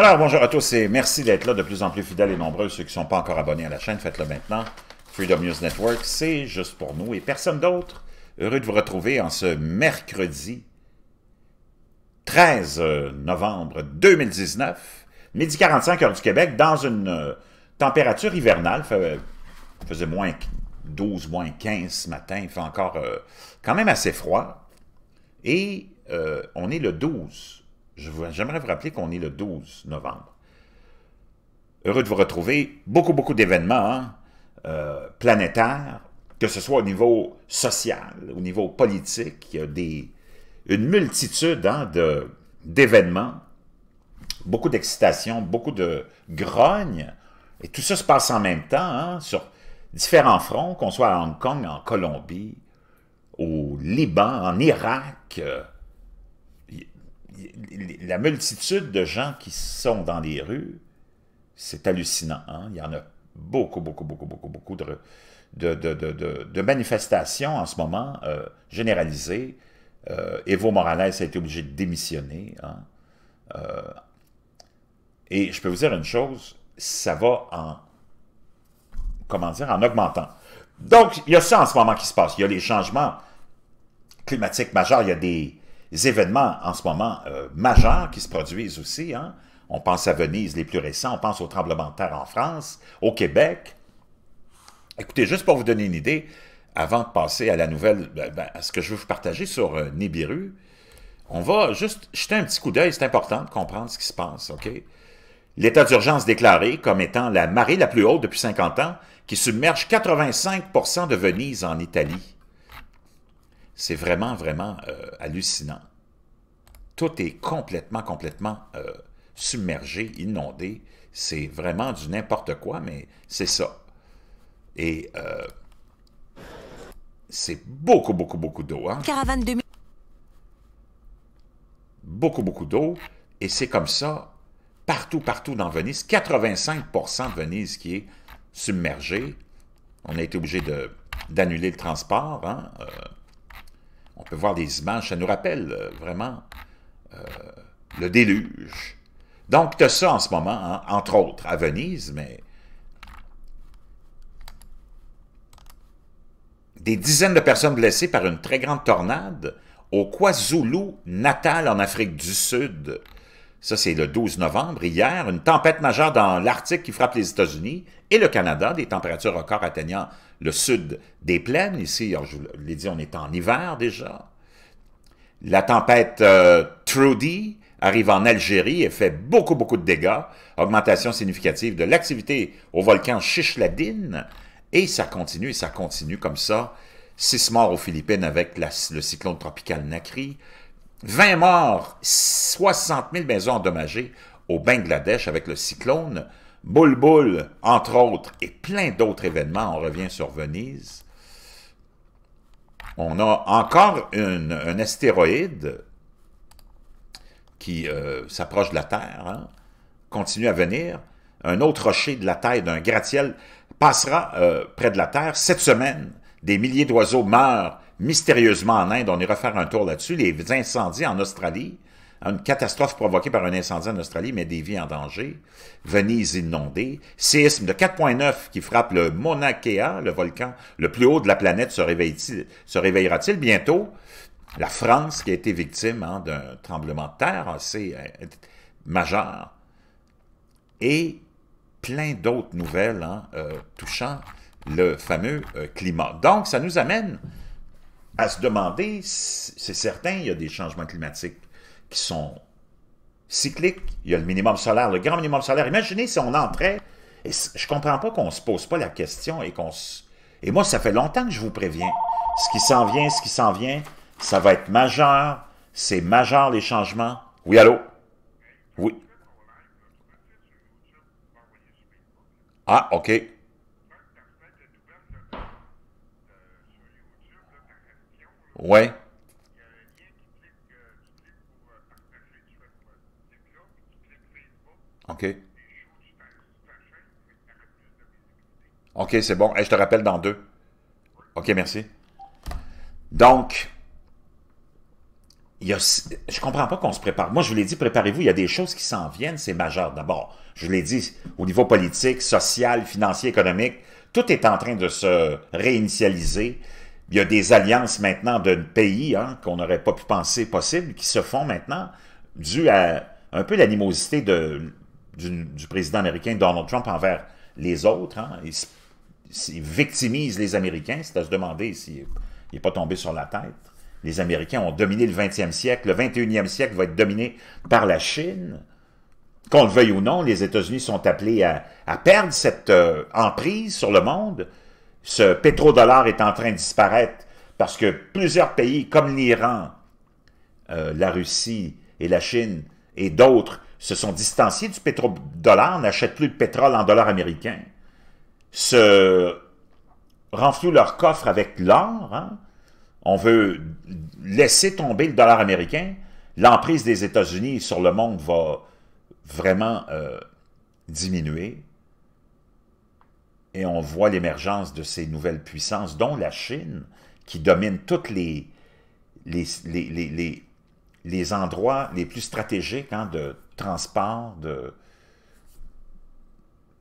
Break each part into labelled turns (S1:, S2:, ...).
S1: Alors, bonjour à tous et merci d'être là, de plus en plus fidèles et nombreux. Ceux qui ne sont pas encore abonnés à la chaîne, faites-le maintenant. Freedom News Network, c'est juste pour nous et personne d'autre. Heureux de vous retrouver en ce mercredi 13 euh, novembre 2019, midi 45 heure du Québec, dans une euh, température hivernale. Il faisait moins 12, moins 15 ce matin. Il fait encore euh, quand même assez froid. Et on est le 12 J'aimerais vous rappeler qu'on est le 12 novembre. Heureux de vous retrouver. Beaucoup, beaucoup d'événements hein, euh, planétaires, que ce soit au niveau social, au niveau politique. Il y a des, une multitude hein, d'événements, beaucoup d'excitation, beaucoup de grogne. Et tout ça se passe en même temps hein, sur différents fronts, qu'on soit à Hong Kong, en Colombie, au Liban, en Irak, euh, la multitude de gens qui sont dans les rues, c'est hallucinant. Hein. Il y en a beaucoup, beaucoup, beaucoup, beaucoup, beaucoup de, manifestations en ce moment euh, généralisées. Euh, Evo Morales a été obligé de démissionner. Hein. Euh, et je peux vous dire une chose, ça va en, comment dire, en augmentant. Donc, il y a ça en ce moment qui se passe. Il y a les changements climatiques majeurs, il y a des, événements en ce moment euh, majeurs qui se produisent aussi. Hein? On pense à Venise, les plus récents, on pense au tremblement de terre en France, au Québec. Écoutez, juste pour vous donner une idée, avant de passer à la nouvelle, ben, ben, à ce que je veux vous partager sur euh, Nibiru, on va juste jeter un petit coup d'œil, c'est important de comprendre ce qui se passe, OK? L'état d'urgence déclaré comme étant la marée la plus haute depuis 50 ans, qui submerge 85 de Venise en Italie. C'est vraiment, vraiment euh, hallucinant. Tout est complètement, complètement euh, submergé, inondé. C'est vraiment du n'importe quoi, mais c'est ça. Et euh, c'est beaucoup, beaucoup, beaucoup d'eau. Hein? Caravane Beaucoup, beaucoup d'eau. Et c'est comme ça partout, partout dans Venise. 85 de Venise qui est submergée. On a été obligé d'annuler le transport. Hein? on peut voir des images, ça nous rappelle euh, vraiment euh, le déluge. Donc, tu as ça en ce moment, hein, entre autres, à Venise, mais des dizaines de personnes blessées par une très grande tornade au KwaZulu-Natal en Afrique du Sud ça c'est le 12 novembre, hier, une tempête majeure dans l'Arctique qui frappe les États-Unis et le Canada, des températures records atteignant le sud des plaines. Ici, je vous l'ai dit, on est en hiver déjà. La tempête euh, Trudy arrive en Algérie et fait beaucoup, beaucoup de dégâts. Augmentation significative de l'activité au volcan Chichladine. Et ça continue, et ça continue comme ça. Six morts aux Philippines avec le cyclone tropical Nakri. 20 morts, 60 000 maisons endommagées au Bangladesh avec le cyclone, Bulbul, entre autres, et plein d'autres événements. On revient sur Venise. On a encore un astéroïde qui euh, s'approche de la Terre, hein, continue à venir. Un autre rocher de la taille d'un gratte-ciel passera euh, près de la Terre. Cette semaine, des milliers d'oiseaux meurent mystérieusement en Inde, on ira faire un tour là-dessus, les incendies en Australie, une catastrophe provoquée par un incendie en Australie, met des vies en danger, Venise inondée, séisme de 4.9 qui frappe le Mauna Kea, le volcan le plus haut de la planète, se, réveillera-t-il bientôt? La France qui a été victime hein, d'un tremblement de terre assez euh, majeur. Et plein d'autres nouvelles hein, euh, touchant le fameux euh, climat. Donc, ça nous amène à se demander, c'est certain, il y a des changements climatiques qui sont cycliques. Il y a le minimum solaire, le grand minimum solaire. Imaginez si on entrait, et je comprends pas qu'on ne se pose pas la question et qu'on Et moi, ça fait longtemps que je vous préviens. Ce qui s'en vient, ce qui s'en vient, ça va être majeur. C'est majeur les changements. Oui, allô? Oui. Ah, OK. Ouais. OK. OK, c'est bon. Et je te rappelle dans deux. OK, merci. Donc, il y a, je comprends pas qu'on se prépare. Moi, je vous l'ai dit, préparez-vous, il y a des choses qui s'en viennent, c'est majeur. D'abord, je vous l'ai dit, au niveau politique, social, financier, économique, tout est en train de se réinitialiser. Il y a des alliances maintenant d'un pays hein, qu'on n'aurait pas pu penser possible qui se font maintenant dû à un peu l'animosité du, président américain Donald Trump envers les autres. Hein. Il, victimise les Américains, c'est à se demander s'il n'est pas tombé sur la tête. Les Américains ont dominé le 20e siècle. Le 21e siècle va être dominé par la Chine. Qu'on le veuille ou non, les États-Unis sont appelés à, perdre cette euh, emprise sur le monde ce pétrodollar est en train de disparaître parce que plusieurs pays comme l'Iran, euh, la Russie et la Chine et d'autres se sont distanciés du pétrodollar, n'achètent plus de pétrole en dollars américains, se renflouent leur coffre avec l'or. Hein. On veut laisser tomber le dollar américain. L'emprise des États-Unis sur le monde va vraiment euh, diminuer et on voit l'émergence de ces nouvelles puissances, dont la Chine, qui domine toutes les, les, endroits les plus stratégiques hein, de transport, de,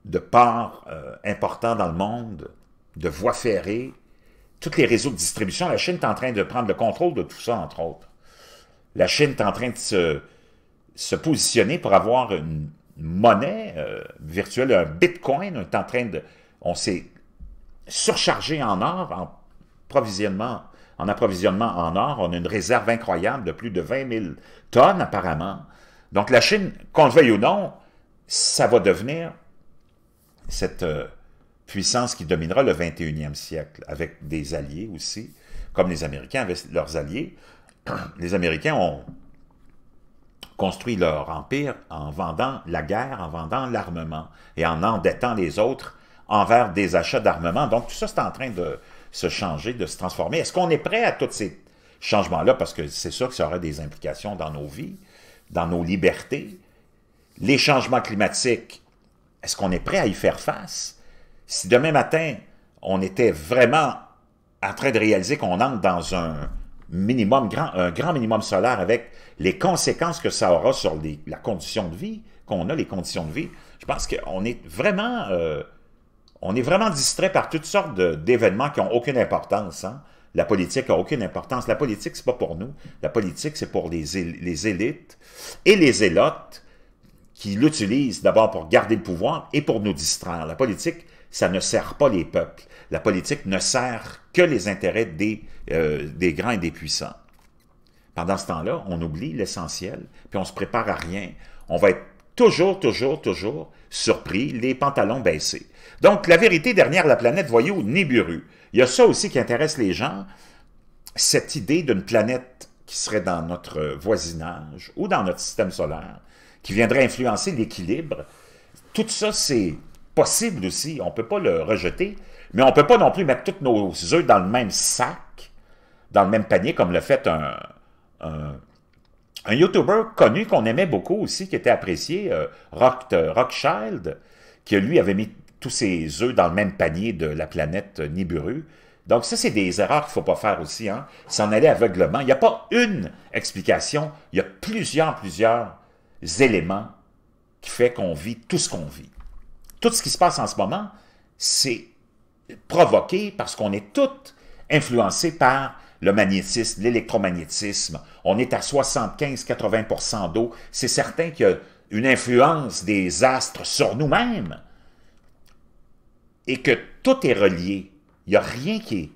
S1: de ports euh, importants dans le monde, de voies ferrées, tous les réseaux de distribution. La Chine est en train de prendre le contrôle de tout ça, entre autres. La Chine est en train de se, se positionner pour avoir une monnaie euh, virtuelle, un bitcoin, est en train de on s'est surchargé en or, en en approvisionnement en or. On a une réserve incroyable de plus de 20 000 tonnes apparemment. Donc la Chine, qu'on le veuille ou non, ça va devenir cette euh, puissance qui dominera le 21e siècle, avec des alliés aussi, comme les Américains avec leurs alliés. Les Américains ont construit leur empire en vendant la guerre, en vendant l'armement et en endettant les autres envers des achats d'armement. Donc, tout ça, c'est en train de se changer, de se transformer. Est-ce qu'on est prêt à tous ces changements-là? Parce que c'est sûr que ça aurait des implications dans nos vies, dans nos libertés. Les changements climatiques, est-ce qu'on est prêt à y faire face? Si demain matin, on était vraiment en train de réaliser qu'on entre dans un minimum, grand, un grand minimum solaire avec les conséquences que ça aura sur la condition de vie, qu'on a les conditions de vie, je pense qu'on est vraiment... Euh, on est vraiment distrait par toutes sortes d'événements qui n'ont aucune importance. Hein. La politique n'a aucune importance. La politique, c'est pas pour nous. La politique, c'est pour les, élites et les élotes qui l'utilisent d'abord pour garder le pouvoir et pour nous distraire. La politique, ça ne sert pas les peuples. La politique ne sert que les intérêts des, euh, grands et des puissants. Pendant ce temps-là, on oublie l'essentiel, puis on se prépare à rien. On va être toujours, toujours, toujours surpris, les pantalons baissés. Donc, la vérité dernière la planète voyou, Nibiru. Il y a ça aussi qui intéresse les gens, cette idée d'une planète qui serait dans notre voisinage ou dans notre système solaire, qui viendrait influencer l'équilibre. Tout ça, c'est possible aussi, on ne peut pas le rejeter, mais on ne peut pas non plus mettre tous nos œufs dans le même sac, dans le même panier, comme le fait un, un, YouTuber connu qu'on aimait beaucoup aussi, qui était apprécié, euh, euh, qui lui avait mis tous œufs dans le même panier de la planète euh, Nibiru. Donc ça, c'est des erreurs qu'il ne faut pas faire aussi. Hein? S'en aller aveuglement. Il n'y a pas une explication, il y a plusieurs, plusieurs éléments qui fait qu'on vit tout ce qu'on vit. Tout ce qui se passe en ce moment, c'est provoqué parce qu'on est tous influencés par le magnétisme, l'électromagnétisme. On est à 75-80 d'eau. C'est certain qu'il y a une influence des astres sur nous-mêmes et que tout est relié. Il n'y a rien qui est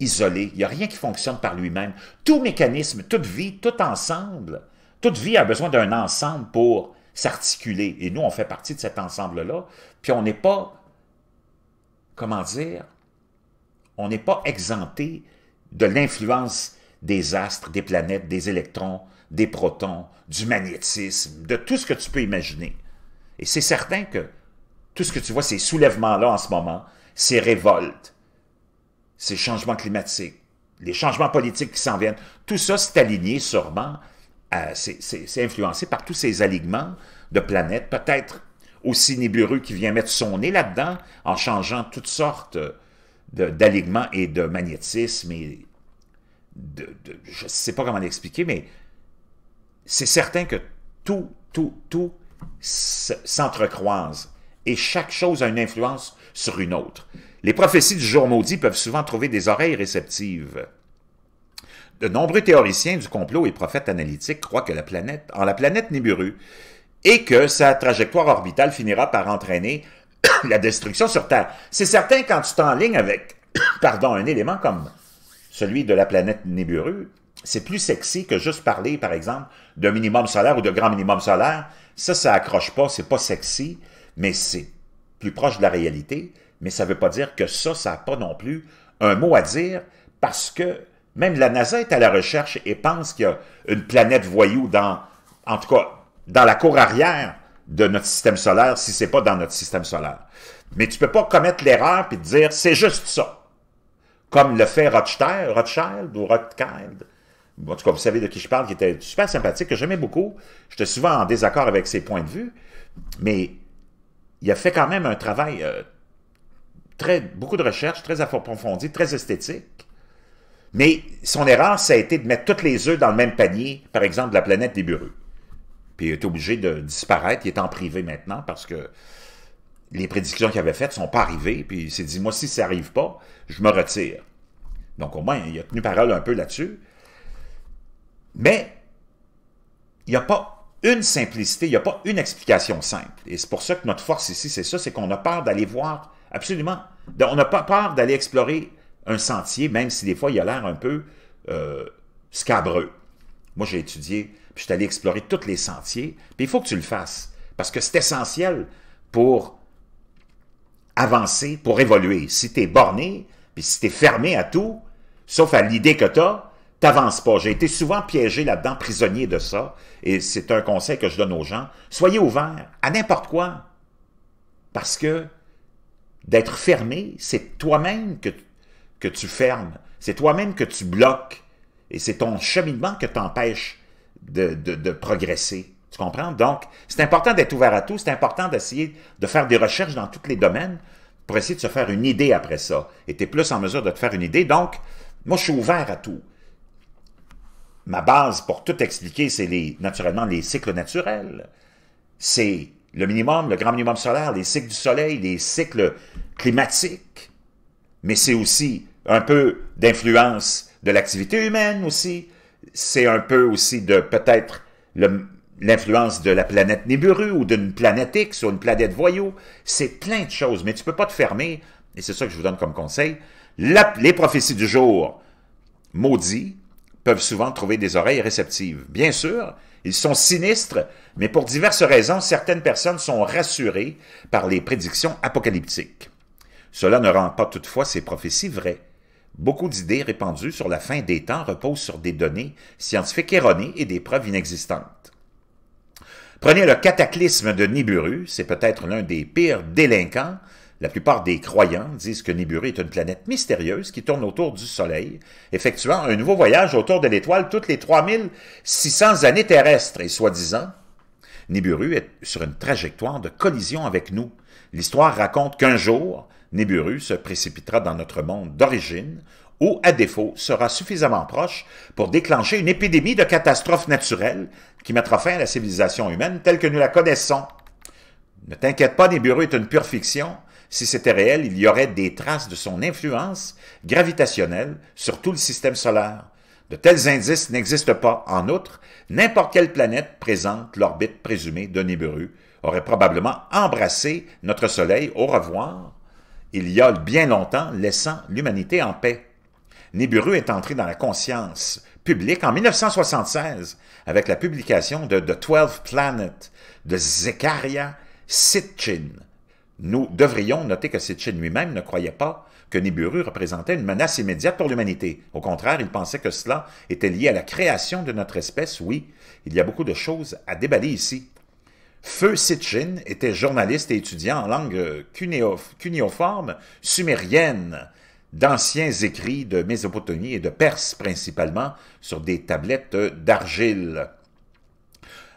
S1: isolé, il n'y a rien qui fonctionne par lui-même. Tout mécanisme, toute vie, tout ensemble, toute vie a besoin d'un ensemble pour s'articuler. Et nous, on fait partie de cet ensemble-là, puis on n'est pas, comment dire, on n'est pas exempté de l'influence des astres, des planètes, des électrons, des protons, du magnétisme, de tout ce que tu peux imaginer. Et c'est certain que tout ce que tu vois, ces soulèvements-là en ce moment, ces révoltes, ces changements climatiques, les changements politiques qui s'en viennent, tout ça, c'est aligné sûrement, c'est influencé par tous ces alignements de planètes, peut-être aussi Niburu qui vient mettre son nez là-dedans en changeant toutes sortes d'alignements et de magnétisme et je ne sais pas comment l'expliquer, mais c'est certain que tout, tout, tout s'entrecroise et chaque chose a une influence sur une autre. Les prophéties du jour maudit peuvent souvent trouver des oreilles réceptives. De nombreux théoriciens du complot et prophètes analytiques croient que la planète, en la planète Nibiru, et que sa trajectoire orbitale finira par entraîner la destruction sur Terre. C'est certain quand tu ligne avec, pardon, un élément comme celui de la planète Nibiru, c'est plus sexy que juste parler, par exemple, d'un minimum solaire ou de grand minimum solaire. Ça, ça accroche pas, c'est pas sexy mais c'est plus proche de la réalité, mais ça ne veut pas dire que ça, ça n'a pas non plus un mot à dire, parce que même la NASA est à la recherche et pense qu'il y a une planète voyou dans, en tout cas, dans la cour arrière de notre système solaire, si ce n'est pas dans notre système solaire. Mais tu ne peux pas commettre l'erreur et dire « c'est juste ça ». Comme le fait Rothschild, Rothschild ou Rothschild, en tout cas, vous savez de qui je parle, qui était super sympathique, que j'aimais beaucoup. J'étais souvent en désaccord avec ses points de vue, mais il a fait quand même un travail euh, très, beaucoup de recherches, très approfondie, très esthétique. Mais son erreur, ça a été de mettre toutes les œufs dans le même panier, par exemple, de la planète des bureaux. Puis il est obligé de disparaître, il est en privé maintenant parce que les prédictions qu'il avait faites ne sont pas arrivées. Puis il s'est dit, moi, si ça n'arrive pas, je me retire. Donc au moins, il a tenu parole un peu là-dessus. Mais il n'y a pas une simplicité, il n'y a pas une explication simple. Et c'est pour ça que notre force ici, c'est ça, c'est qu'on a peur d'aller voir absolument. On n'a pas peur d'aller explorer un sentier, même si des fois, il a l'air un peu euh, scabreux. Moi, j'ai étudié, puis je suis allé explorer tous les sentiers, puis il faut que tu le fasses, parce que c'est essentiel pour avancer, pour évoluer. Si tu es borné, puis si tu es fermé à tout, sauf à l'idée que tu as, t'avances pas. J'ai été souvent piégé là-dedans, prisonnier de ça, et c'est un conseil que je donne aux gens. Soyez ouverts à n'importe quoi, parce que d'être fermé, c'est toi-même que, que tu fermes, c'est toi-même que tu bloques, et c'est ton cheminement que t'empêche de, de, de progresser. Tu comprends? Donc, c'est important d'être ouvert à tout, c'est important d'essayer de faire des recherches dans tous les domaines pour essayer de se faire une idée après ça. Et tu es plus en mesure de te faire une idée. Donc, moi, je suis ouvert à tout ma base pour tout expliquer, c'est naturellement les cycles naturels. C'est le minimum, le grand minimum solaire, les cycles du soleil, les cycles climatiques. Mais c'est aussi un peu d'influence de l'activité humaine aussi. C'est un peu aussi de peut-être l'influence de la planète Nibiru ou d'une planète X ou une planète voyou. C'est plein de choses, mais tu ne peux pas te fermer, et c'est ça que je vous donne comme conseil. les prophéties du jour, maudits peuvent souvent trouver des oreilles réceptives. Bien sûr, ils sont sinistres, mais pour diverses raisons, certaines personnes sont rassurées par les prédictions apocalyptiques. Cela ne rend pas toutefois ces prophéties vraies. Beaucoup d'idées répandues sur la fin des temps reposent sur des données scientifiques erronées et des preuves inexistantes. Prenez le cataclysme de Nibiru, c'est peut-être l'un des pires délinquants la plupart des croyants disent que Nibiru est une planète mystérieuse qui tourne autour du Soleil, effectuant un nouveau voyage autour de l'étoile toutes les 3600 années terrestres, et soi-disant, Nibiru est sur une trajectoire de collision avec nous. L'histoire raconte qu'un jour, Nibiru se précipitera dans notre monde d'origine, ou, à défaut, sera suffisamment proche pour déclencher une épidémie de catastrophes naturelles qui mettra fin à la civilisation humaine telle que nous la connaissons. Ne t'inquiète pas, Nibiru est une pure fiction si c'était réel, il y aurait des traces de son influence gravitationnelle sur tout le système solaire. De tels indices n'existent pas. En outre, n'importe quelle planète présente l'orbite présumée de Nibiru aurait probablement embrassé notre Soleil au revoir il y a bien longtemps, laissant l'humanité en paix. Nibiru est entré dans la conscience publique en 1976 avec la publication de The Twelve Planet de Zekaria Sitchin. Nous devrions noter que Sitchin lui-même ne croyait pas que Nibiru représentait une menace immédiate pour l'humanité. Au contraire, il pensait que cela était lié à la création de notre espèce. Oui, il y a beaucoup de choses à déballer ici. Feu Sitchin était journaliste et étudiant en langue euh, cunéiforme sumérienne, d'anciens écrits de Mésopotamie et de Perse principalement, sur des tablettes d'argile.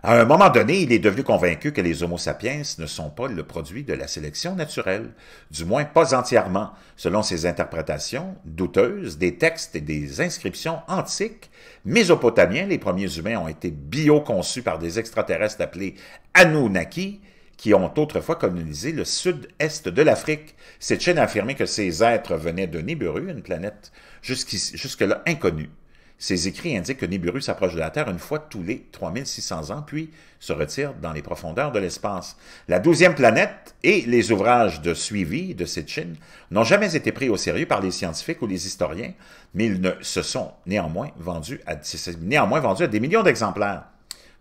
S1: À un moment donné, il est devenu convaincu que les Homo sapiens ne sont pas le produit de la sélection naturelle, du moins pas entièrement, selon ses interprétations douteuses des textes et des inscriptions antiques mésopotamiens. Les premiers humains ont été bio-conçus par des extraterrestres appelés Anunnaki, qui ont autrefois colonisé le sud-est de l'Afrique. Cette a affirmé que ces êtres venaient de Nibiru, une planète jusque-là inconnue. Ses écrits indiquent que Nibiru s'approche de la Terre une fois tous les 3600 ans, puis se retire dans les profondeurs de l'espace. La douzième planète et les ouvrages de suivi de Sitchin n'ont jamais été pris au sérieux par les scientifiques ou les historiens, mais ils ne se sont néanmoins vendus à des millions d'exemplaires.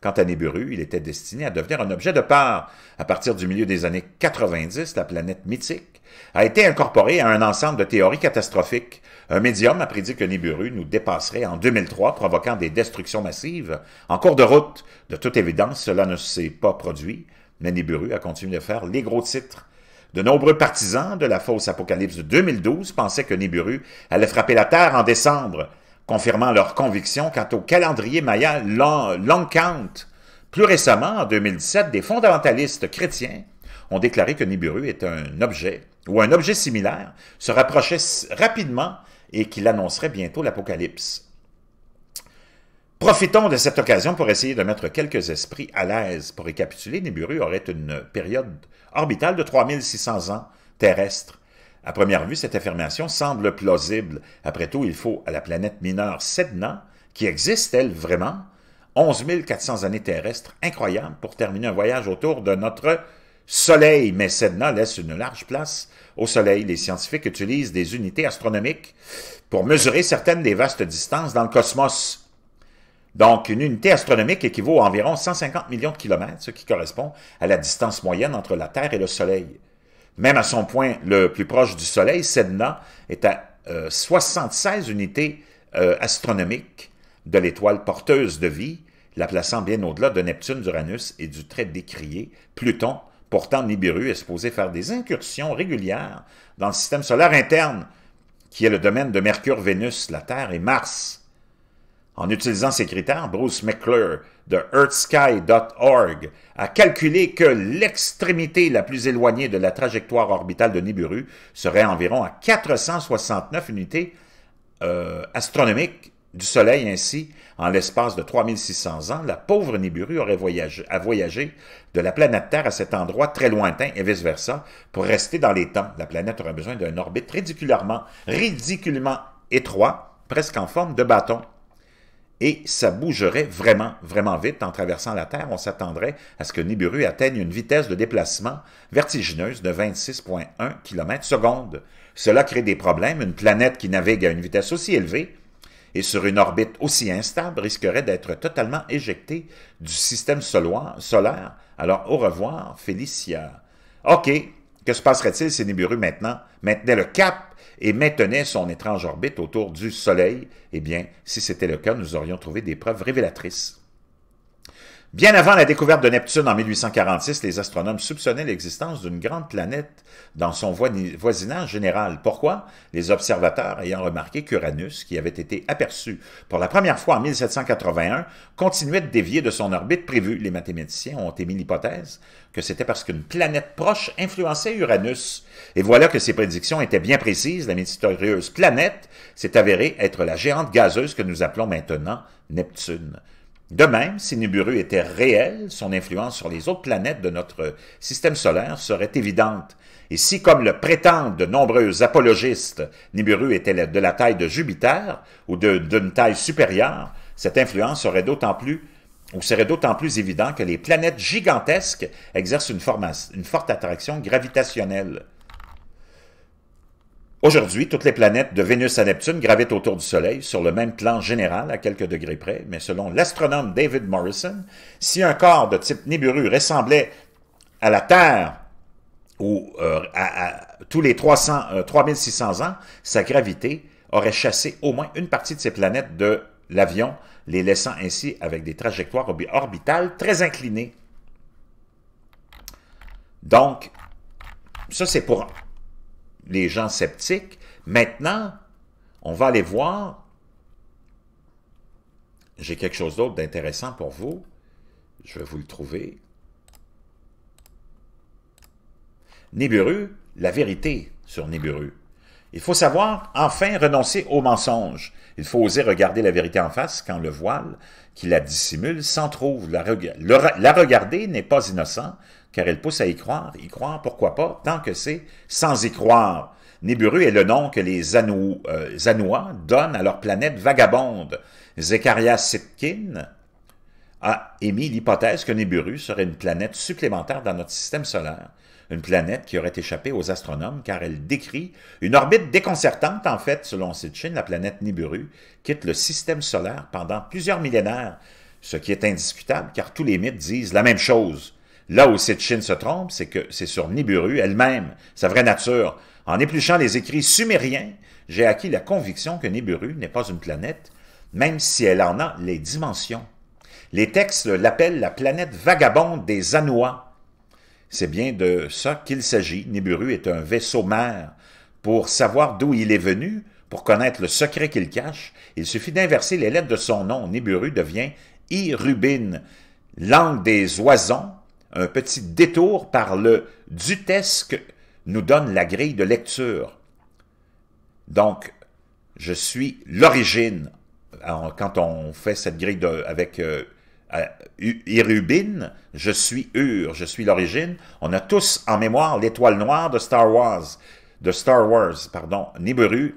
S1: Quant à Nibiru, il était destiné à devenir un objet de part. À partir du milieu des années 90, la planète mythique a été incorporée à un ensemble de théories catastrophiques. Un médium a prédit que Nibiru nous dépasserait en 2003, provoquant des destructions massives en cours de route. De toute évidence, cela ne s'est pas produit, mais Nibiru a continué de faire les gros titres. De nombreux partisans de la fausse apocalypse de 2012 pensaient que Nibiru allait frapper la Terre en décembre confirmant leur conviction quant au calendrier maya long, count. Plus récemment, en 2017, des fondamentalistes chrétiens ont déclaré que Nibiru est un objet, ou un objet similaire, se rapprochait rapidement et qu'il annoncerait bientôt l'Apocalypse. Profitons de cette occasion pour essayer de mettre quelques esprits à l'aise. Pour récapituler, Nibiru aurait une période orbitale de 3600 ans terrestres à première vue, cette affirmation semble plausible. Après tout, il faut à la planète mineure Sedna, qui existe, elle, vraiment, 11 400 années terrestres, incroyables, pour terminer un voyage autour de notre Soleil. Mais Sedna laisse une large place au Soleil. Les scientifiques utilisent des unités astronomiques pour mesurer certaines des vastes distances dans le cosmos. Donc, une unité astronomique équivaut à environ 150 millions de kilomètres, ce qui correspond à la distance moyenne entre la Terre et le Soleil. Même à son point le plus proche du Soleil, Sedna est à 76 euh, unités euh, astronomiques de l'étoile porteuse de vie, la plaçant bien au-delà de Neptune, d'Uranus et du trait décrié Pluton. Pourtant, Nibiru est supposé faire des incursions régulières dans le système solaire interne, qui est le domaine de Mercure, Vénus, la Terre et Mars en utilisant ces critères, Bruce McClure de earthsky.org a calculé que l'extrémité la plus éloignée de la trajectoire orbitale de Nibiru serait environ à 469 unités euh, astronomiques du Soleil. Ainsi, en l'espace de 3600 ans, la pauvre Nibiru aurait voyagé, de la planète Terre à cet endroit très lointain et vice-versa pour rester dans les temps. La planète aurait besoin d'un orbite ridiculement, ridiculement étroite, presque en forme de bâton et ça bougerait vraiment, vraiment vite en traversant la Terre. On s'attendrait à ce que Nibiru atteigne une vitesse de déplacement vertigineuse de 26,1 km seconde. Cela crée des problèmes. Une planète qui navigue à une vitesse aussi élevée et sur une orbite aussi instable risquerait d'être totalement éjectée du système solaire. Alors au revoir, Félicia. OK, que se passerait-il si Nibiru maintenant maintenait le cap et maintenait son étrange orbite autour du Soleil, eh bien, si c'était le cas, nous aurions trouvé des preuves révélatrices. Bien avant la découverte de Neptune en 1846, les astronomes soupçonnaient l'existence d'une grande planète dans son voisinage général. Pourquoi? Les observateurs ayant remarqué qu'Uranus, qui avait été aperçu pour la première fois en 1781, continuait de dévier de son orbite prévue. Les mathématiciens ont émis l'hypothèse que c'était parce qu'une planète proche influençait Uranus. Et voilà que ces prédictions étaient bien précises. La mystérieuse planète s'est avérée être la géante gazeuse que nous appelons maintenant Neptune. De même, si Nibiru était réel, son influence sur les autres planètes de notre système solaire serait évidente. Et si, comme le prétendent de nombreux apologistes, Nibiru était de la taille de Jupiter ou d'une taille supérieure, cette influence serait d'autant plus ou serait d'autant plus évident que les planètes gigantesques exercent une forte attraction gravitationnelle. Aujourd'hui, toutes les planètes de Vénus à Neptune gravitent autour du Soleil sur le même plan général à quelques degrés près, mais selon l'astronome David Morrison, si un corps de type Nibiru ressemblait à la Terre ou euh, à, tous les 3600 euh, ans, sa gravité aurait chassé au moins une partie de ces planètes de l'avion, les laissant ainsi avec des trajectoires orbitales très inclinées. Donc, ça c'est pour les gens sceptiques. Maintenant, on va aller voir, j'ai quelque chose d'autre d'intéressant pour vous, je vais vous le trouver. Néburu, la vérité sur Néburu. Il faut savoir enfin renoncer au mensonge. Il faut oser regarder la vérité en face quand le voile qui la dissimule s'en trouve. la regarder n'est pas innocent, car elle pousse à y croire. Y croire, pourquoi pas, tant que c'est sans y croire. Nibiru est le nom que les Anou, euh, donnent à leur planète vagabonde. Zekaria Sitkin a émis l'hypothèse que Nibiru serait une planète supplémentaire dans notre système solaire, une planète qui aurait échappé aux astronomes car elle décrit une orbite déconcertante. En fait, selon Sitchin, la planète Nibiru quitte le système solaire pendant plusieurs millénaires, ce qui est indiscutable car tous les mythes disent la même chose. Là où cette Chine se trompe, c'est que c'est sur Nibiru elle-même, sa vraie nature. En épluchant les écrits sumériens, j'ai acquis la conviction que Nibiru n'est pas une planète, même si elle en a les dimensions. Les textes l'appellent la planète vagabonde des Anois. C'est bien de ça qu'il s'agit. Nibiru est un vaisseau-mère. Pour savoir d'où il est venu, pour connaître le secret qu'il cache, il suffit d'inverser les lettres de son nom. Nibiru devient Irubine, langue des oiseaux, un petit détour par le dutesque nous donne la grille de lecture. Donc, je suis l'origine. Quand on fait cette grille avec euh, Irubin, Irubine, je suis Ur, je suis l'origine. On a tous en mémoire l'étoile noire de Star Wars, de Star Wars, pardon. Nibiru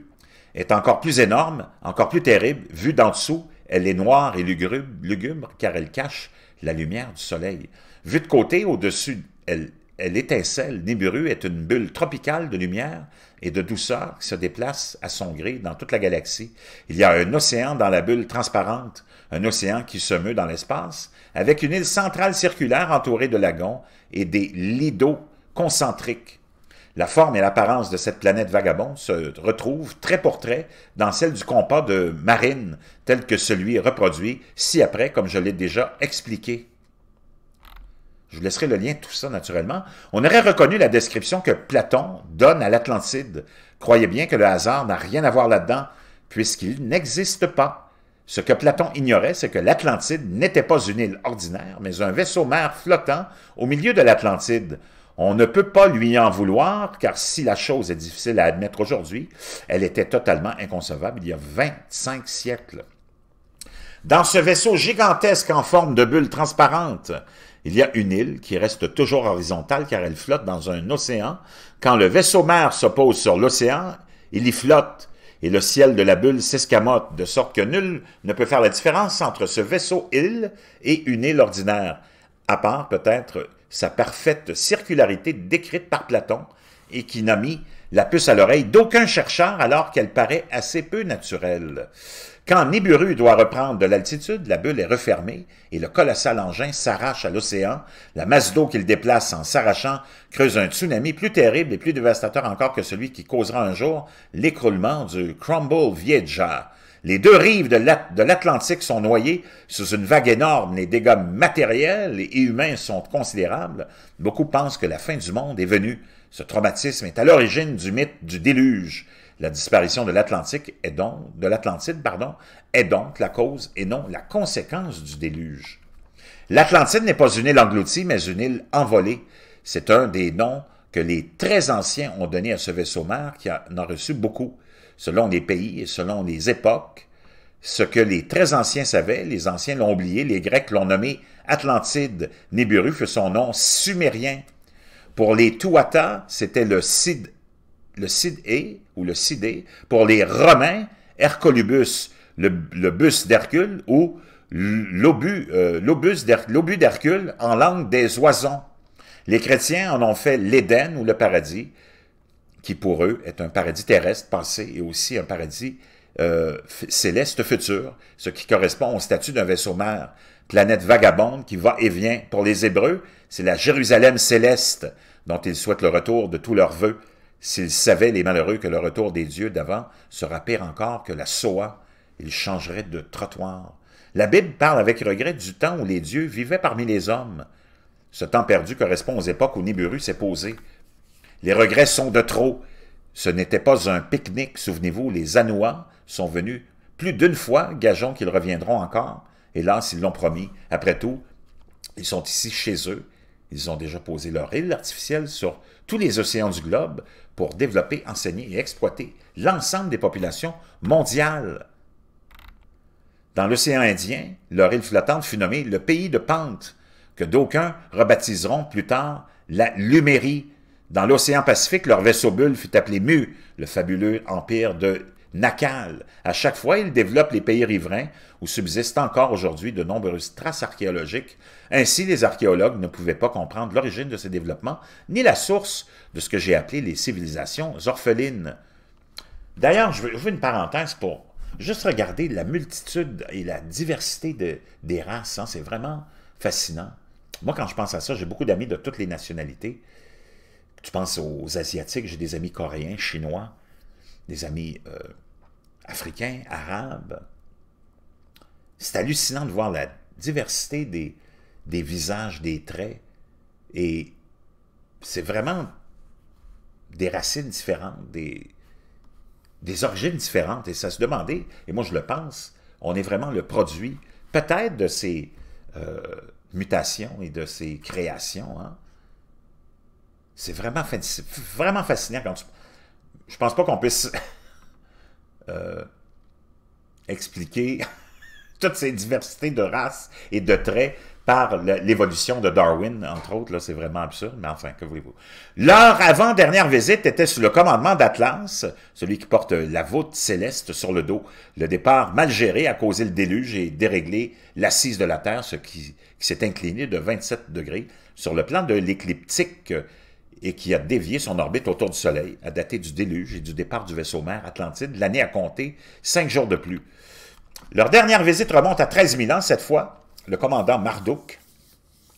S1: est encore plus énorme, encore plus terrible. Vue d'en dessous, elle est noire et lugubre, lugubre car elle cache la lumière du soleil. Vu de côté, au-dessus, elle, étincelle. Nibiru est une bulle tropicale de lumière et de douceur qui se déplace à son gré dans toute la galaxie. Il y a un océan dans la bulle transparente, un océan qui se meut dans l'espace, avec une île centrale circulaire entourée de lagons et des lits concentriques. La forme et l'apparence de cette planète vagabonde se retrouvent très pour dans celle du compas de Marine, tel que celui reproduit ci-après, comme je l'ai déjà expliqué. Je vous laisserai le lien, de tout ça, naturellement. On aurait reconnu la description que Platon donne à l'Atlantide. Croyez bien que le hasard n'a rien à voir là-dedans, puisqu'il n'existe pas. Ce que Platon ignorait, c'est que l'Atlantide n'était pas une île ordinaire, mais un vaisseau-mer flottant au milieu de l'Atlantide. On ne peut pas lui en vouloir, car si la chose est difficile à admettre aujourd'hui, elle était totalement inconcevable il y a 25 siècles. Dans ce vaisseau gigantesque en forme de bulle transparente, il y a une île qui reste toujours horizontale car elle flotte dans un océan. Quand le vaisseau-mère s'oppose sur l'océan, il y flotte et le ciel de la bulle s'escamote, de sorte que nul ne peut faire la différence entre ce vaisseau-île et une île ordinaire, à part peut-être sa parfaite circularité décrite par Platon et qui n'a mis la puce à l'oreille d'aucun chercheur alors qu'elle paraît assez peu naturelle. Quand Niburu doit reprendre de l'altitude, la bulle est refermée et le colossal engin s'arrache à l'océan. La masse d'eau qu'il déplace en s'arrachant creuse un tsunami plus terrible et plus dévastateur encore que celui qui causera un jour l'écroulement du Crumble Vieja. Les deux rives de l'Atlantique sont noyées sous une vague énorme. Les dégâts matériels et humains sont considérables. Beaucoup pensent que la fin du monde est venue. Ce traumatisme est à l'origine du mythe du déluge. La disparition de l'Atlantique est donc, de l'Atlantide, pardon, est donc la cause et non la conséquence du déluge. L'Atlantide n'est pas une île engloutie, mais une île envolée. C'est un des noms que les très anciens ont donné à ce vaisseau-mère qui en a reçu beaucoup, selon les pays et selon les époques. Ce que les très anciens savaient, les anciens l'ont oublié, les Grecs l'ont nommé Atlantide. Nibiru fut son nom sumérien pour les Touata, c'était le Cid, le ou le Cidé. Pour les Romains, Hercolibus, le, bus d'Hercule ou euh, l'obus d'Hercule en langue des oisons. Les chrétiens en ont fait l'Éden ou le paradis, qui pour eux est un paradis terrestre passé et aussi un paradis euh, céleste futur, ce qui correspond au statut d'un vaisseau mère planète vagabonde qui va et vient. Pour les Hébreux, c'est la Jérusalem céleste dont ils souhaitent le retour de tous leurs vœux. S'ils savaient, les malheureux, que le retour des dieux d'avant sera pire encore que la soie, ils changeraient de trottoir. La Bible parle avec regret du temps où les dieux vivaient parmi les hommes. Ce temps perdu correspond aux époques où Nibiru s'est posé. Les regrets sont de trop. Ce n'était pas un pique-nique, souvenez-vous, les Anouas sont venus plus d'une fois, gageons qu'ils reviendront encore. Hélas, ils l'ont promis. Après tout, ils sont ici chez eux. Ils ont déjà posé leur île artificielle sur tous les océans du globe pour développer, enseigner et exploiter l'ensemble des populations mondiales. Dans l'océan Indien, leur île flottante fut nommée le pays de Pente, que d'aucuns rebaptiseront plus tard la Lumérie. Dans l'océan Pacifique, leur vaisseau bulle fut appelé Mu, le fabuleux empire de Nakal. À chaque fois, il développe les pays riverains où subsistent encore aujourd'hui de nombreuses traces archéologiques. Ainsi, les archéologues ne pouvaient pas comprendre l'origine de ces développements ni la source de ce que j'ai appelé les civilisations orphelines. D'ailleurs, je, je veux une parenthèse pour juste regarder la multitude et la diversité des races. Hein. C'est vraiment fascinant. Moi, quand je pense à ça, j'ai beaucoup d'amis de toutes les nationalités. Tu penses aux Asiatiques, j'ai des amis coréens, chinois, des amis euh, africains, arabes. C'est hallucinant de voir la diversité des, des visages, des traits. Et c'est vraiment des racines différentes, des, des origines différentes. Et ça se demandait, et moi je le pense, on est vraiment le produit peut-être de ces euh, mutations et de ces créations. Hein. C'est vraiment, vraiment fascinant quand tu, je pense pas qu'on puisse euh, expliquer toutes ces diversités de races et de traits par l'évolution de Darwin, entre autres. Là, c'est vraiment absurde, mais enfin, que voulez-vous. Leur avant-dernière visite était sous le commandement d'Atlas, celui qui porte la voûte céleste sur le dos. Le départ mal géré a causé le déluge et déréglé l'assise de la Terre, ce qui, qui s'est incliné de 27 degrés sur le plan de l'écliptique et qui a dévié son orbite autour du Soleil, à daté du déluge et du départ du vaisseau mère Atlantide, l'année à compter cinq jours de plus. Leur dernière visite remonte à 13 000 ans. Cette fois, le commandant Marduk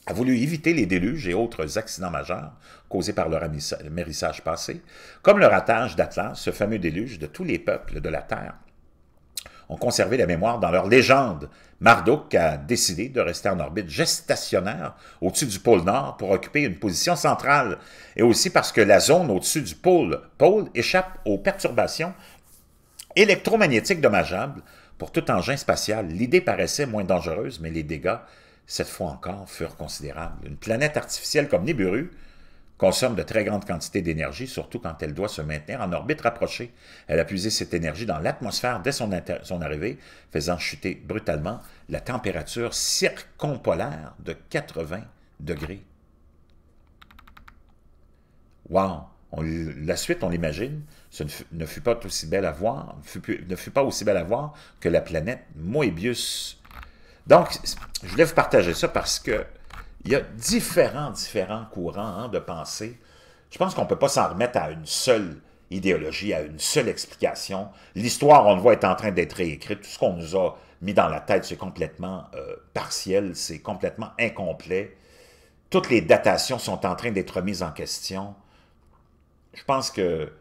S1: a voulu éviter les déluges et autres accidents majeurs causés par leur amérissage passé, comme le ratage d'Atlas, ce fameux déluge de tous les peuples de la Terre ont conservé la mémoire dans leur légende Marduk a décidé de rester en orbite gestationnaire au-dessus du pôle Nord pour occuper une position centrale, et aussi parce que la zone au-dessus du pôle pôle échappe aux perturbations électromagnétiques dommageables pour tout engin spatial. L'idée paraissait moins dangereuse, mais les dégâts, cette fois encore, furent considérables. Une planète artificielle comme Nibiru, consomme de très grandes quantités d'énergie, surtout quand elle doit se maintenir en orbite rapprochée. Elle a puisé cette énergie dans l'atmosphère dès son, arrivée, faisant chuter brutalement la température circumpolaire de 80 degrés. Wow! la suite, on l'imagine, ce ne fut, pas aussi belle à voir, ne fut pas aussi belle à voir que la planète Moebius. Donc, je voulais vous partager ça parce que il y a différents, différents courants hein, de pensée. Je pense qu'on ne peut pas s'en remettre à une seule idéologie, à une seule explication. L'histoire, on le voit, est en train d'être réécrite. Tout ce qu'on nous a mis dans la tête, c'est complètement euh, partiel, c'est complètement incomplet. Toutes les datations sont en train d'être remises en question. Je pense que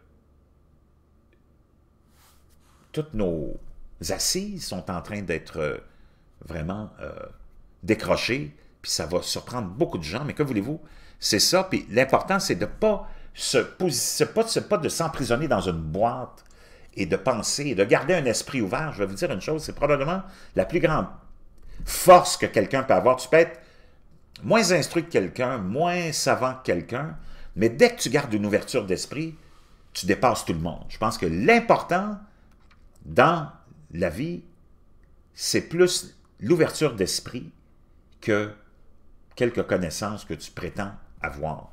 S1: toutes nos assises sont en train d'être euh, vraiment euh, décrochées ça va surprendre beaucoup de gens, mais que voulez-vous, c'est ça, puis l'important, c'est de pas se pas, pas de s'emprisonner dans une boîte et de penser, de garder un esprit ouvert. Je vais vous dire une chose, c'est probablement la plus grande force que quelqu'un peut avoir. Tu peux être moins instruit que quelqu'un, moins savant que quelqu'un, mais dès que tu gardes une ouverture d'esprit, tu dépasses tout le monde. Je pense que l'important dans la vie, c'est plus l'ouverture d'esprit que quelques connaissances que tu prétends avoir.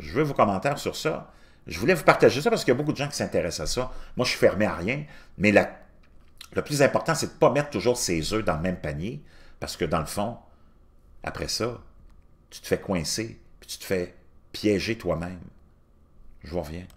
S1: Je veux vos commentaires sur ça. Je voulais vous partager ça parce qu'il y a beaucoup de gens qui s'intéressent à ça. Moi, je suis fermé à rien, mais le plus important, c'est de ne pas mettre toujours ses œufs dans le même panier parce que dans le fond, après ça, tu te fais coincer, puis tu te fais piéger toi-même. Je vous reviens.